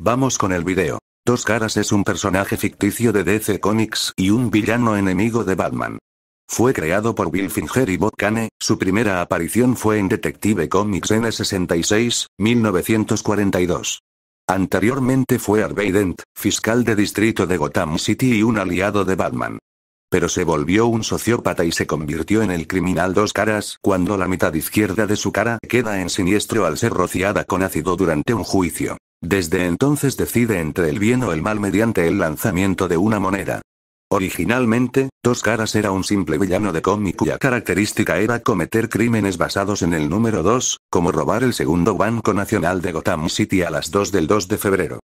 Vamos con el video. Dos Caras es un personaje ficticio de DC Comics y un villano enemigo de Batman. Fue creado por Bill Finger y Bob Kane, su primera aparición fue en Detective Comics N66, 1942. Anteriormente fue Harvey fiscal de distrito de Gotham City y un aliado de Batman. Pero se volvió un sociópata y se convirtió en el criminal dos caras cuando la mitad izquierda de su cara queda en siniestro al ser rociada con ácido durante un juicio. Desde entonces decide entre el bien o el mal mediante el lanzamiento de una moneda. Originalmente, Dos Caras era un simple villano de cómic cuya característica era cometer crímenes basados en el número 2, como robar el segundo Banco Nacional de Gotham City a las 2 del 2 de febrero.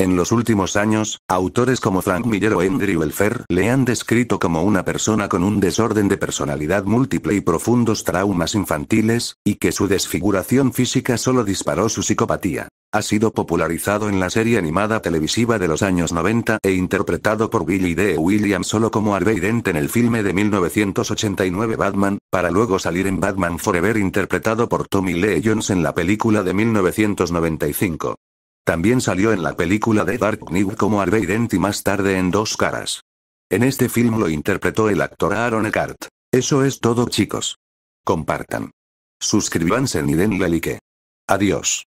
En los últimos años, autores como Frank Miller o Andrew Elfer le han descrito como una persona con un desorden de personalidad múltiple y profundos traumas infantiles, y que su desfiguración física solo disparó su psicopatía. Ha sido popularizado en la serie animada televisiva de los años 90 e interpretado por Billy D. Williams solo como Harvey Dent en el filme de 1989 Batman, para luego salir en Batman Forever interpretado por Tommy Lee Jones en la película de 1995. También salió en la película de Dark Knight como Harvey Dent y más tarde en Dos Caras. En este film lo interpretó el actor Aaron Eckhart. Eso es todo chicos. Compartan. Suscríbanse y denle like. Adiós.